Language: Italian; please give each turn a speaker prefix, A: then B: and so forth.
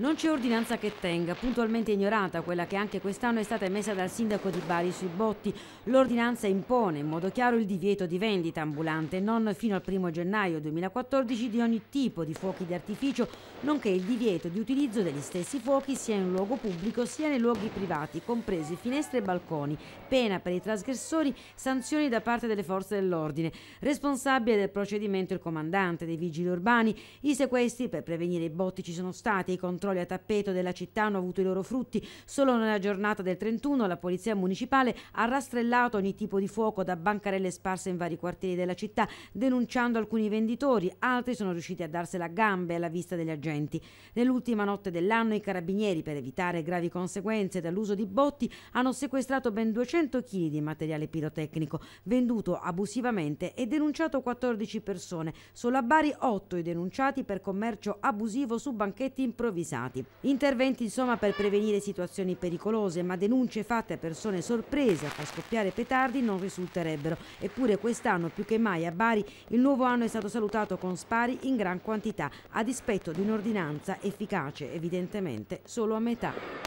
A: Non c'è ordinanza che tenga, puntualmente ignorata quella che anche quest'anno è stata emessa dal sindaco di Bari sui botti. L'ordinanza impone in modo chiaro il divieto di vendita ambulante non fino al 1 gennaio 2014 di ogni tipo di fuochi di artificio, nonché il divieto di utilizzo degli stessi fuochi sia in luogo pubblico sia nei luoghi privati, compresi finestre e balconi. Pena per i trasgressori, sanzioni da parte delle forze dell'ordine. Responsabile del procedimento il comandante dei vigili urbani. I sequestri per prevenire i botti ci sono stati, i controlli controlli a tappeto della città hanno avuto i loro frutti. Solo nella giornata del 31 la polizia municipale ha rastrellato ogni tipo di fuoco da bancarelle sparse in vari quartieri della città, denunciando alcuni venditori. Altri sono riusciti a darsela a gambe alla vista degli agenti. Nell'ultima notte dell'anno i carabinieri, per evitare gravi conseguenze dall'uso di botti, hanno sequestrato ben 200 kg di materiale pirotecnico, venduto abusivamente e denunciato 14 persone. Solo a Bari 8 i denunciati per commercio abusivo su banchetti improvvisi improvvisati. Interventi insomma per prevenire situazioni pericolose, ma denunce fatte a persone sorprese a far scoppiare petardi non risulterebbero. Eppure quest'anno più che mai a Bari il nuovo anno è stato salutato con spari in gran quantità, a dispetto di un'ordinanza efficace evidentemente solo a metà.